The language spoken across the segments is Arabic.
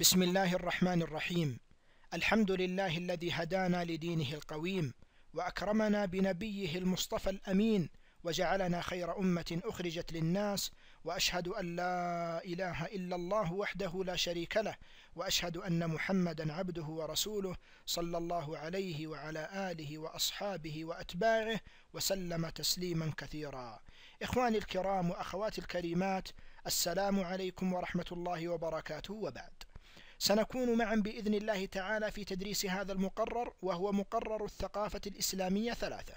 بسم الله الرحمن الرحيم الحمد لله الذي هدانا لدينه القويم واكرمنا بنبيه المصطفى الامين وجعلنا خير امه اخرجت للناس واشهد ان لا اله الا الله وحده لا شريك له واشهد ان محمدا عبده ورسوله صلى الله عليه وعلى اله واصحابه واتباعه وسلم تسليما كثيرا اخواني الكرام واخواتي الكريمات السلام عليكم ورحمه الله وبركاته وبعد سنكون معا بإذن الله تعالى في تدريس هذا المقرر وهو مقرر الثقافة الإسلامية ثلاثة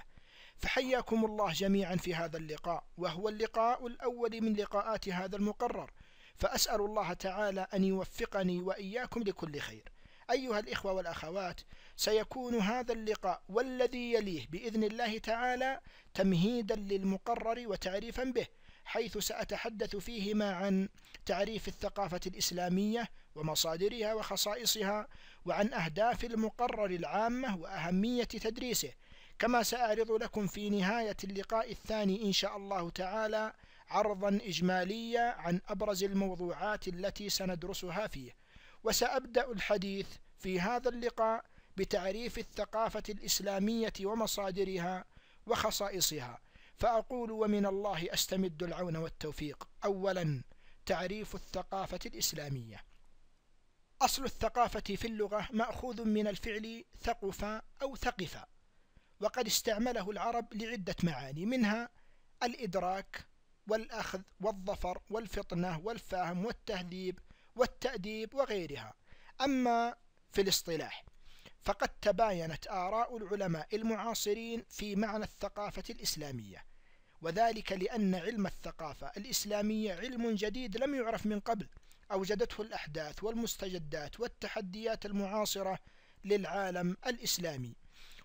فحياكم الله جميعا في هذا اللقاء وهو اللقاء الأول من لقاءات هذا المقرر فأسأل الله تعالى أن يوفقني وإياكم لكل خير أيها الإخوة والأخوات سيكون هذا اللقاء والذي يليه بإذن الله تعالى تمهيدا للمقرر وتعريفا به حيث سأتحدث فيهما عن تعريف الثقافة الإسلامية ومصادرها وخصائصها وعن أهداف المقرر العامة وأهمية تدريسه كما سأعرض لكم في نهاية اللقاء الثاني إن شاء الله تعالى عرضا إجماليا عن أبرز الموضوعات التي سندرسها فيه وسأبدأ الحديث في هذا اللقاء بتعريف الثقافة الإسلامية ومصادرها وخصائصها فأقول ومن الله أستمد العون والتوفيق أولا تعريف الثقافة الإسلامية أصل الثقافة في اللغة مأخوذ من الفعل ثقف أو ثقفة وقد استعمله العرب لعدة معاني منها الإدراك والأخذ والظفر والفطنة والفهم والتهذيب والتأديب وغيرها أما في الاصطلاح فقد تباينت آراء العلماء المعاصرين في معنى الثقافة الإسلامية وذلك لأن علم الثقافة الإسلامية علم جديد لم يعرف من قبل أوجدته الأحداث والمستجدات والتحديات المعاصرة للعالم الإسلامي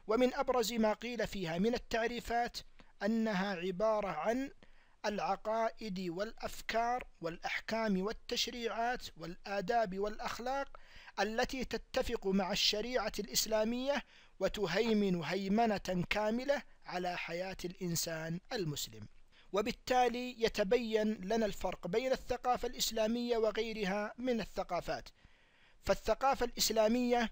ومن أبرز ما قيل فيها من التعريفات أنها عبارة عن العقائد والأفكار والأحكام والتشريعات والآداب والأخلاق التي تتفق مع الشريعة الإسلامية وتهيمن هيمنة كاملة على حياة الإنسان المسلم وبالتالي يتبين لنا الفرق بين الثقافة الإسلامية وغيرها من الثقافات فالثقافة الإسلامية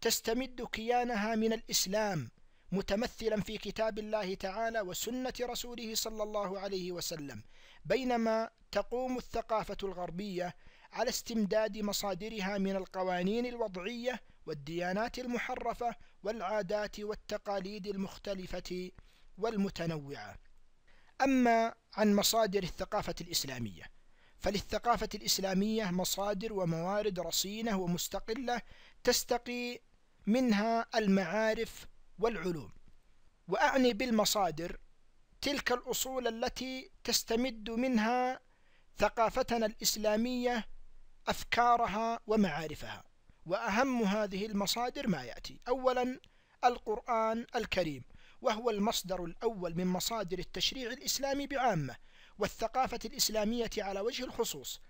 تستمد كيانها من الإسلام متمثلا في كتاب الله تعالى وسنة رسوله صلى الله عليه وسلم بينما تقوم الثقافة الغربية على استمداد مصادرها من القوانين الوضعية والديانات المحرفة والعادات والتقاليد المختلفة والمتنوعة. أما عن مصادر الثقافة الإسلامية، فللثقافة الإسلامية مصادر وموارد رصينة ومستقلة تستقي منها المعارف والعلوم. وأعني بالمصادر تلك الأصول التي تستمد منها ثقافتنا الإسلامية أفكارها ومعارفها وأهم هذه المصادر ما يأتي أولا القرآن الكريم وهو المصدر الأول من مصادر التشريع الإسلامي بعامة والثقافة الإسلامية على وجه الخصوص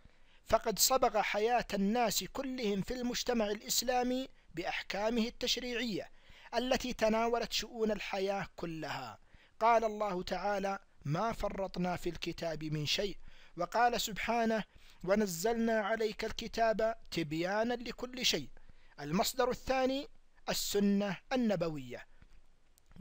فقد صبغ حياة الناس كلهم في المجتمع الإسلامي بأحكامه التشريعية التي تناولت شؤون الحياة كلها قال الله تعالى ما فرطنا في الكتاب من شيء وقال سبحانه ونزلنا عليك الكتاب تبيانا لكل شيء المصدر الثاني السنة النبوية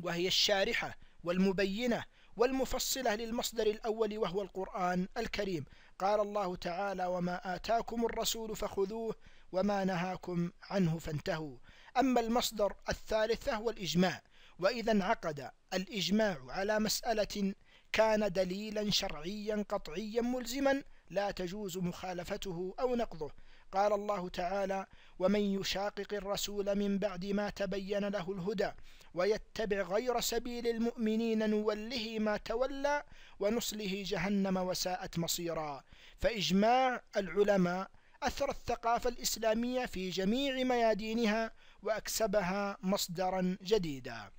وهي الشارحة والمبينة والمفصلة للمصدر الأول وهو القرآن الكريم قال الله تعالى وما آتاكم الرسول فخذوه وما نهاكم عنه فانتهوا أما المصدر الثالث فهو الإجماع وإذا انعقد الإجماع على مسألة كان دليلا شرعيا قطعيا ملزما لا تجوز مخالفته أو نقضه قال الله تعالى ومن يشاقق الرسول من بعد ما تبين له الهدى ويتبع غير سبيل المؤمنين نوله ما تولى ونصله جهنم وساءت مصيرا فإجماع العلماء أثر الثقافة الإسلامية في جميع ميادينها وأكسبها مصدرا جديدا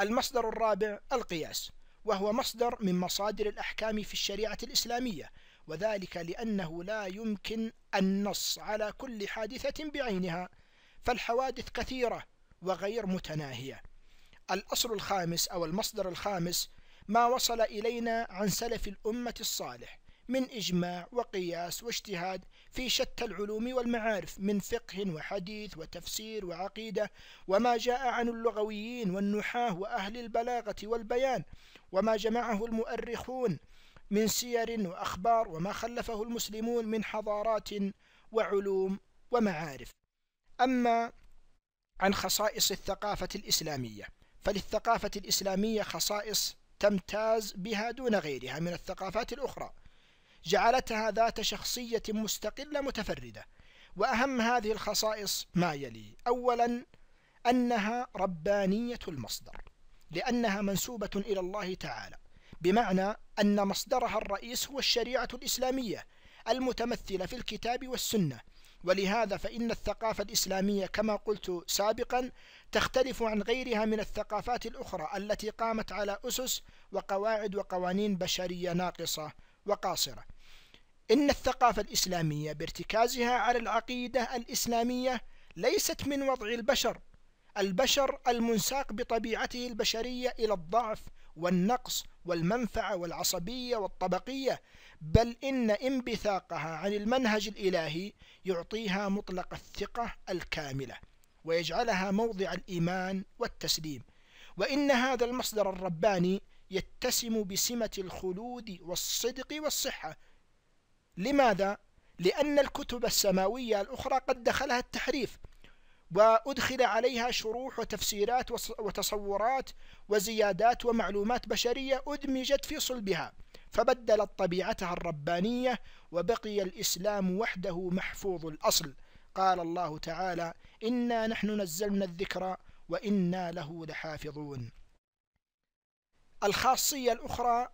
المصدر الرابع القياس وهو مصدر من مصادر الأحكام في الشريعة الإسلامية وذلك لأنه لا يمكن النص على كل حادثة بعينها فالحوادث كثيرة وغير متناهية الأصل الخامس أو المصدر الخامس ما وصل إلينا عن سلف الأمة الصالح من إجماع وقياس واجتهاد في شتى العلوم والمعارف من فقه وحديث وتفسير وعقيدة وما جاء عن اللغويين والنحاة وأهل البلاغة والبيان وما جمعه المؤرخون من سير وأخبار وما خلفه المسلمون من حضارات وعلوم ومعارف أما عن خصائص الثقافة الإسلامية فللثقافة الإسلامية خصائص تمتاز بها دون غيرها من الثقافات الأخرى جعلتها ذات شخصية مستقلة متفردة وأهم هذه الخصائص ما يلي أولا أنها ربانية المصدر لأنها منسوبة إلى الله تعالى بمعنى أن مصدرها الرئيس هو الشريعة الإسلامية المتمثلة في الكتاب والسنة ولهذا فإن الثقافة الإسلامية كما قلت سابقا تختلف عن غيرها من الثقافات الأخرى التي قامت على أسس وقواعد وقوانين بشرية ناقصة وقاصرة إن الثقافة الإسلامية بارتكازها على العقيدة الإسلامية ليست من وضع البشر البشر المنساق بطبيعته البشرية إلى الضعف والنقص والمنفعة والعصبية والطبقية بل إن انبثاقها عن المنهج الإلهي يعطيها مطلق الثقة الكاملة ويجعلها موضع الإيمان والتسليم وإن هذا المصدر الرباني يتسم بسمة الخلود والصدق والصحة لماذا؟ لأن الكتب السماوية الأخرى قد دخلها التحريف وأدخل عليها شروح وتفسيرات وتصورات وزيادات ومعلومات بشرية أدمجت في صلبها فبدلت طبيعتها الربانية وبقي الإسلام وحده محفوظ الأصل قال الله تعالى إنا نحن نزلنا الذكر وإنا له لحافظون الخاصية الأخرى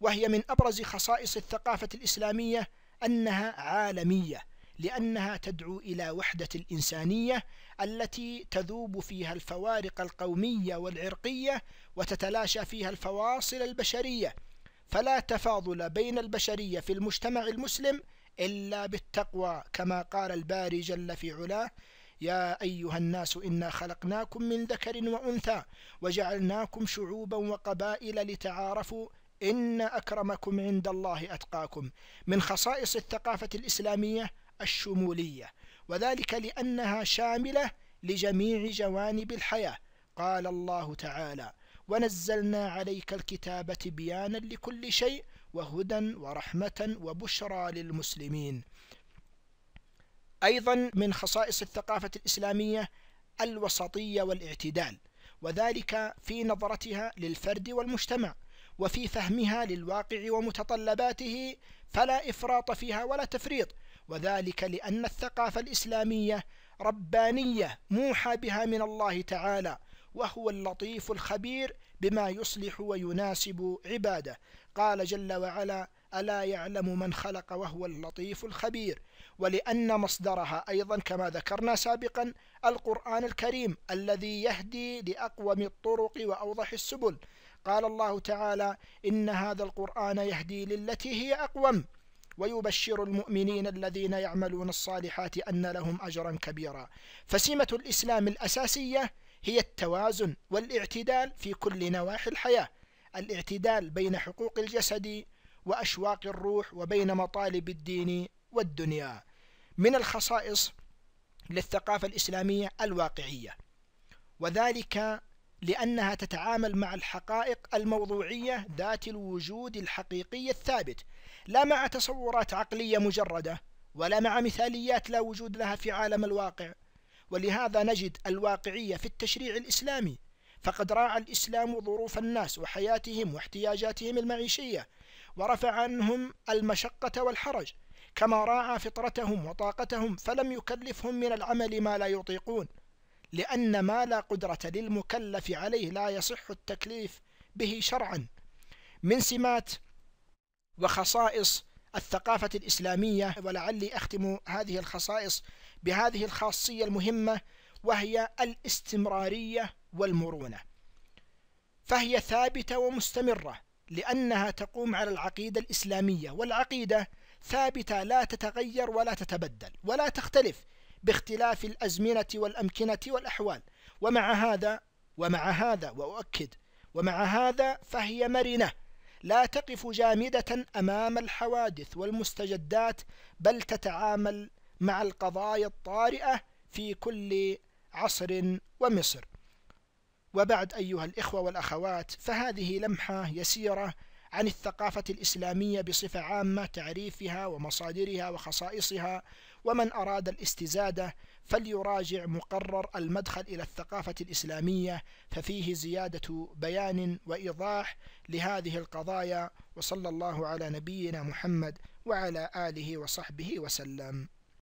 وهي من أبرز خصائص الثقافة الإسلامية أنها عالمية لأنها تدعو إلى وحدة الإنسانية التي تذوب فيها الفوارق القومية والعرقية وتتلاشى فيها الفواصل البشرية فلا تفاضل بين البشرية في المجتمع المسلم إلا بالتقوى كما قال الباري جل في علاه يا أيها الناس إنا خلقناكم من ذكر وأنثى وجعلناكم شعوبا وقبائل لتعارفوا إن أكرمكم عند الله أتقاكم من خصائص الثقافة الإسلامية الشمولية وذلك لأنها شاملة لجميع جوانب الحياة قال الله تعالى ونزلنا عليك الكتاب بيانا لكل شيء وهدى ورحمة وبشرى للمسلمين أيضا من خصائص الثقافة الإسلامية الوسطية والاعتدال وذلك في نظرتها للفرد والمجتمع وفي فهمها للواقع ومتطلباته فلا إفراط فيها ولا تفريط وذلك لأن الثقافة الإسلامية ربانية موحى بها من الله تعالى وهو اللطيف الخبير بما يصلح ويناسب عباده قال جل وعلا ألا يعلم من خلق وهو اللطيف الخبير ولأن مصدرها أيضا كما ذكرنا سابقا القرآن الكريم الذي يهدي لأقوم الطرق وأوضح السبل قال الله تعالى إن هذا القرآن يهدي للتي هي أقوم ويبشر المؤمنين الذين يعملون الصالحات أن لهم أجرا كبيرا فسمة الإسلام الأساسية هي التوازن والاعتدال في كل نواحي الحياة الاعتدال بين حقوق الجسد وأشواق الروح وبين مطالب الدين والدنيا من الخصائص للثقافة الإسلامية الواقعية وذلك لأنها تتعامل مع الحقائق الموضوعية ذات الوجود الحقيقي الثابت لا مع تصورات عقلية مجردة ولا مع مثاليات لا وجود لها في عالم الواقع ولهذا نجد الواقعية في التشريع الإسلامي فقد راعى الإسلام ظروف الناس وحياتهم واحتياجاتهم المعيشية ورفع عنهم المشقة والحرج كما راعى فطرتهم وطاقتهم فلم يكلفهم من العمل ما لا يطيقون لأن ما لا قدرة للمكلف عليه لا يصح التكليف به شرعا من سمات وخصائص الثقافة الإسلامية ولعلي أختم هذه الخصائص بهذه الخاصية المهمة وهي الاستمرارية والمرونة فهي ثابتة ومستمرة لأنها تقوم على العقيدة الإسلامية والعقيدة ثابتة لا تتغير ولا تتبدل ولا تختلف باختلاف الأزمنة والأمكنة والأحوال ومع هذا ومع هذا وأؤكد ومع هذا فهي مرنة لا تقف جامدة أمام الحوادث والمستجدات بل تتعامل مع القضايا الطارئة في كل عصر ومصر وبعد أيها الإخوة والأخوات فهذه لمحة يسيرة عن الثقافة الإسلامية بصفة عامة تعريفها ومصادرها وخصائصها ومن أراد الاستزادة فليراجع مقرر المدخل إلى الثقافة الإسلامية ففيه زيادة بيان وإيضاح لهذه القضايا وصلى الله على نبينا محمد وعلى آله وصحبه وسلم